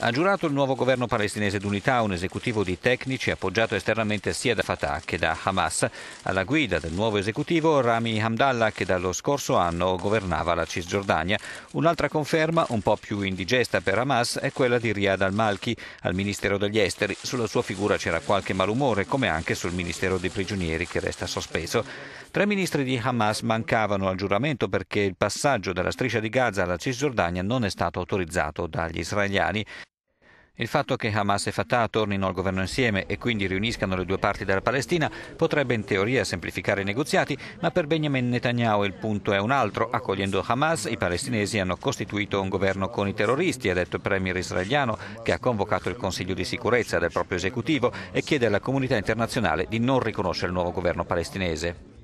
Ha giurato il nuovo governo palestinese d'unità, un esecutivo di tecnici appoggiato esternamente sia da Fatah che da Hamas. Alla guida del nuovo esecutivo Rami Hamdallah che dallo scorso anno governava la Cisgiordania. Un'altra conferma, un po' più indigesta per Hamas, è quella di Riyad al-Malki al Ministero degli Esteri. Sulla sua figura c'era qualche malumore, come anche sul Ministero dei Prigionieri che resta sospeso. Tre ministri di Hamas mancavano al giuramento perché il passaggio dalla striscia di Gaza alla Cisgiordania non è stato autorizzato dagli israeliani. Il fatto che Hamas e Fatah tornino al governo insieme e quindi riuniscano le due parti della Palestina potrebbe in teoria semplificare i negoziati, ma per Benjamin Netanyahu il punto è un altro. Accogliendo Hamas, i palestinesi hanno costituito un governo con i terroristi, ha detto il premier israeliano, che ha convocato il Consiglio di sicurezza del proprio esecutivo e chiede alla comunità internazionale di non riconoscere il nuovo governo palestinese.